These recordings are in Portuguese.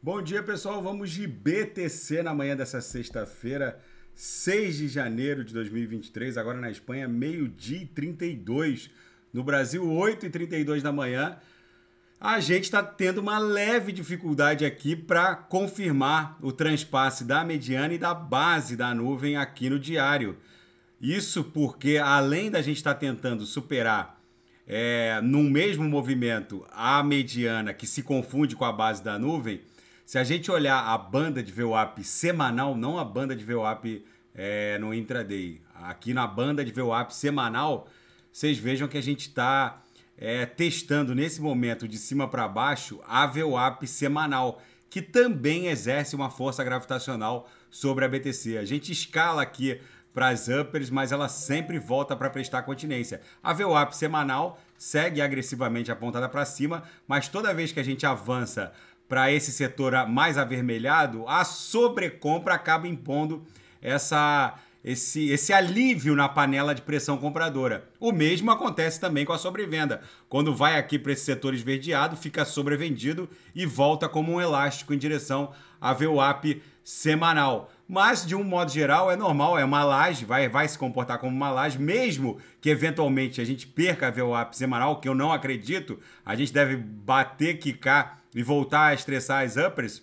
Bom dia, pessoal. Vamos de BTC na manhã dessa sexta-feira, 6 de janeiro de 2023. Agora na Espanha, meio-dia e 32. No Brasil, 8 e 32 da manhã. A gente está tendo uma leve dificuldade aqui para confirmar o transpasse da mediana e da base da nuvem aqui no diário. Isso porque, além da gente estar tá tentando superar é, mesmo movimento a mediana que se confunde com a base da nuvem, se a gente olhar a banda de VWAP semanal, não a banda de VWAP é, no intraday, aqui na banda de VWAP semanal, vocês vejam que a gente está é, testando nesse momento de cima para baixo a VWAP semanal, que também exerce uma força gravitacional sobre a BTC. A gente escala aqui para as uppers, mas ela sempre volta para prestar continência. A VWAP semanal segue agressivamente apontada para cima, mas toda vez que a gente avança para esse setor mais avermelhado, a sobrecompra acaba impondo essa, esse, esse alívio na panela de pressão compradora. O mesmo acontece também com a sobrevenda. Quando vai aqui para esse setor esverdeado, fica sobrevendido e volta como um elástico em direção à VWAP semanal. Mas, de um modo geral, é normal, é uma laje, vai, vai se comportar como uma laje, mesmo que eventualmente a gente perca a VWAP semanal, que eu não acredito, a gente deve bater, quicar e voltar a estressar as uppers,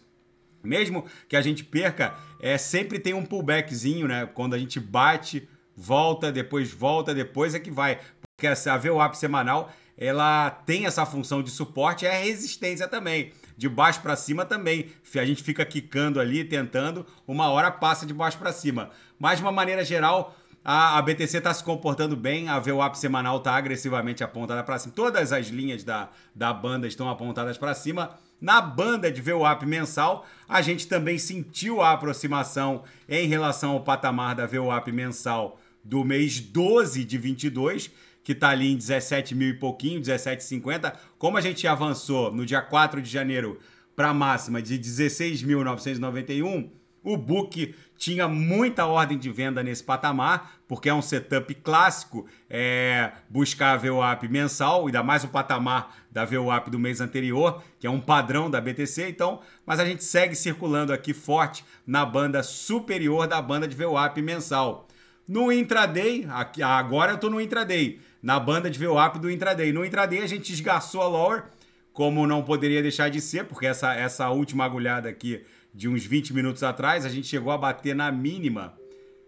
mesmo que a gente perca, é sempre tem um pullbackzinho, né? Quando a gente bate, volta, depois volta, depois é que vai. Porque a VWAP semanal, ela tem essa função de suporte, é resistência também. De baixo para cima também. A gente fica quicando ali, tentando, uma hora passa de baixo para cima. Mas de uma maneira geral, a, BTC está se comportando bem, a VWAP semanal está agressivamente apontada para cima. Todas as linhas da, da banda estão apontadas para cima. Na banda de VWAP mensal, a gente também sentiu a aproximação em relação ao patamar da VWAP mensal do mês 12 de 22, que está ali em 17 mil e pouquinho, 17,50. Como a gente avançou no dia 4 de janeiro para a máxima de 16.991, o book tinha muita ordem de venda nesse patamar, porque é um setup clássico é, buscar a VWAP mensal, ainda mais o patamar da VWAP do mês anterior, que é um padrão da BTC, então, mas a gente segue circulando aqui forte na banda superior da banda de VWAP mensal. No intraday, aqui, agora eu estou no intraday, na banda de VWAP do intraday. No intraday a gente esgarçou a lower, como não poderia deixar de ser, porque essa, essa última agulhada aqui de uns 20 minutos atrás, a gente chegou a bater na mínima.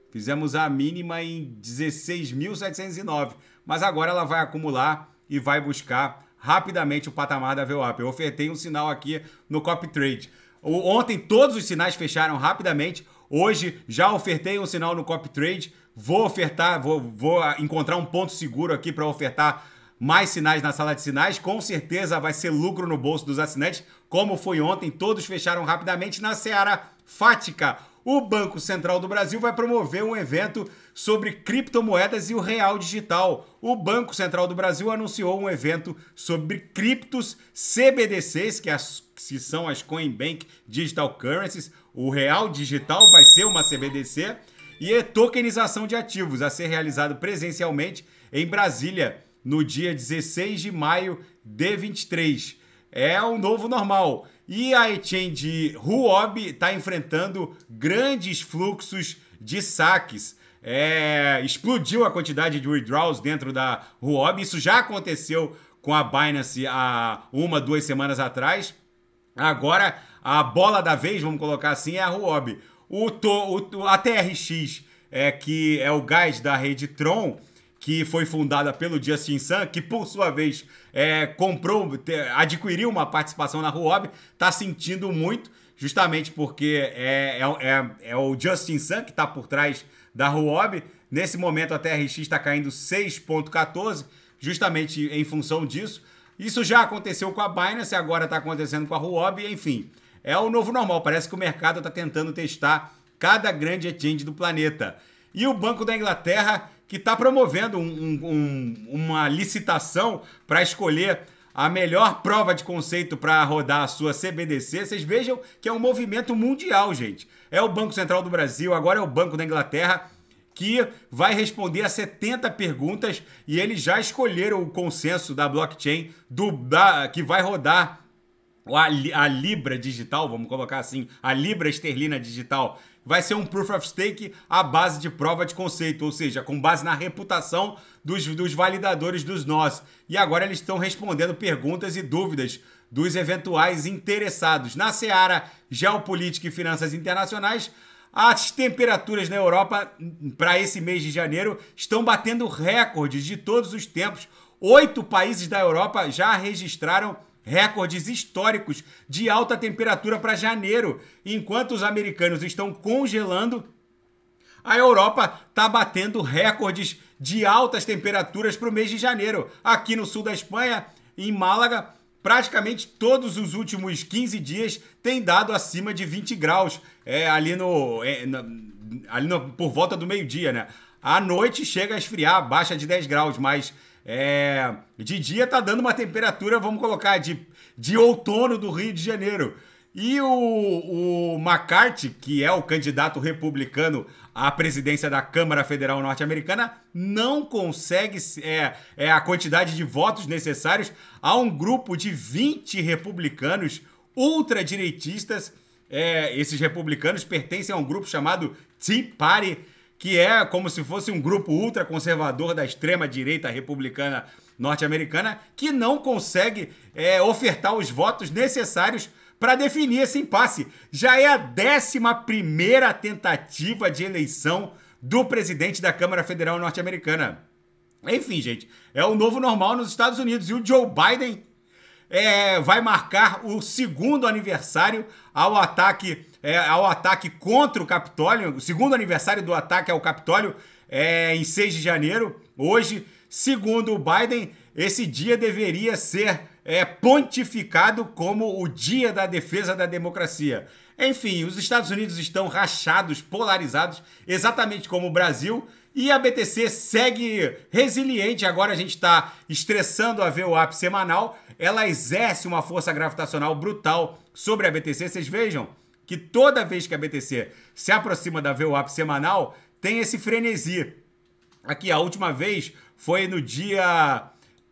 Fizemos a mínima em 16.709, mas agora ela vai acumular e vai buscar rapidamente o patamar da VWAP. Eu ofertei um sinal aqui no Copy Trade. Ontem todos os sinais fecharam rapidamente. Hoje já ofertei um sinal no Copy Trade. Vou ofertar, vou, vou encontrar um ponto seguro aqui para ofertar mais sinais na sala de sinais, com certeza vai ser lucro no bolso dos assinantes, como foi ontem, todos fecharam rapidamente na Seara Fática. O Banco Central do Brasil vai promover um evento sobre criptomoedas e o real digital. O Banco Central do Brasil anunciou um evento sobre criptos CBDCs, que, as, que são as Coinbank Digital Currencies. O real digital vai ser uma CBDC. E tokenização de ativos a ser realizado presencialmente em Brasília no dia 16 de maio de 23. É o novo normal. E a exchange Huobi está enfrentando grandes fluxos de saques. É, explodiu a quantidade de withdrawals dentro da Huobi. Isso já aconteceu com a Binance há uma, duas semanas atrás. Agora, a bola da vez, vamos colocar assim, é a Huobi. O, to, o, a TRX, é, que é o gás da rede Tron, que foi fundada pelo Justin Sun, que por sua vez é, comprou, adquiriu uma participação na Ruob, está sentindo muito, justamente porque é, é, é, é o Justin Sun que está por trás da Ruob. Nesse momento a TRX está caindo 6,14, justamente em função disso. Isso já aconteceu com a Binance, agora está acontecendo com a Huobi, enfim. É o novo normal, parece que o mercado está tentando testar cada grande exchange do planeta. E o Banco da Inglaterra que está promovendo um, um, uma licitação para escolher a melhor prova de conceito para rodar a sua CBDC. Vocês vejam que é um movimento mundial, gente. É o Banco Central do Brasil, agora é o Banco da Inglaterra que vai responder a 70 perguntas e eles já escolheram o consenso da blockchain do da, que vai rodar a, a Libra digital, vamos colocar assim, a Libra esterlina digital vai ser um proof of stake à base de prova de conceito, ou seja, com base na reputação dos, dos validadores dos nós. E agora eles estão respondendo perguntas e dúvidas dos eventuais interessados. Na seara geopolítica e finanças internacionais, as temperaturas na Europa para esse mês de janeiro estão batendo recordes de todos os tempos. Oito países da Europa já registraram recordes históricos de alta temperatura para janeiro. Enquanto os americanos estão congelando, a Europa está batendo recordes de altas temperaturas para o mês de janeiro. Aqui no sul da Espanha, em Málaga, praticamente todos os últimos 15 dias tem dado acima de 20 graus. É ali no. É, na, ali no, por volta do meio-dia, né? À noite chega a esfriar, baixa de 10 graus, mas é, de dia tá dando uma temperatura, vamos colocar, de, de outono do Rio de Janeiro. E o, o McCarthy, que é o candidato republicano à presidência da Câmara Federal Norte-Americana, não consegue é, é, a quantidade de votos necessários a um grupo de 20 republicanos ultradireitistas. É, esses republicanos pertencem a um grupo chamado Tea Party, que é como se fosse um grupo ultraconservador da extrema-direita republicana norte-americana, que não consegue é, ofertar os votos necessários para definir esse impasse. Já é a 11 tentativa de eleição do presidente da Câmara Federal norte-americana. Enfim, gente, é o novo normal nos Estados Unidos. E o Joe Biden é, vai marcar o segundo aniversário ao ataque, é, ao ataque contra o Capitólio, o segundo aniversário do ataque ao Capitólio é, em 6 de janeiro, hoje. Segundo o Biden, esse dia deveria ser é, pontificado como o dia da defesa da democracia. Enfim, os Estados Unidos estão rachados, polarizados, exatamente como o Brasil, e a BTC segue resiliente. Agora a gente está estressando a VWAP semanal. Ela exerce uma força gravitacional brutal sobre a BTC. Vocês vejam que toda vez que a BTC se aproxima da VWAP semanal, tem esse frenesi. Aqui, a última vez foi no dia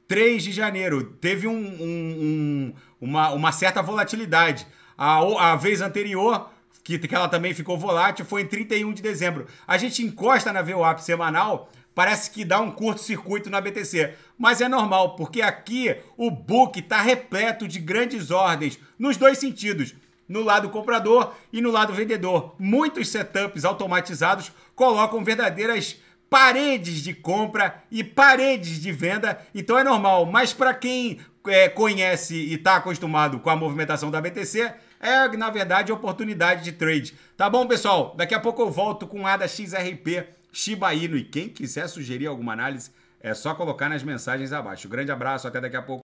3 de janeiro. Teve um, um, um, uma, uma certa volatilidade. A, a vez anterior que, que ela também ficou volátil, foi em 31 de dezembro. A gente encosta na VWAP semanal, parece que dá um curto-circuito na BTC. Mas é normal, porque aqui o book está repleto de grandes ordens, nos dois sentidos. No lado comprador e no lado vendedor. Muitos setups automatizados colocam verdadeiras paredes de compra e paredes de venda, então é normal. Mas para quem é, conhece e está acostumado com a movimentação da BTC, é, na verdade, oportunidade de trade. Tá bom, pessoal? Daqui a pouco eu volto com a da XRP, Shiba Inu. E quem quiser sugerir alguma análise, é só colocar nas mensagens abaixo. Grande abraço, até daqui a pouco.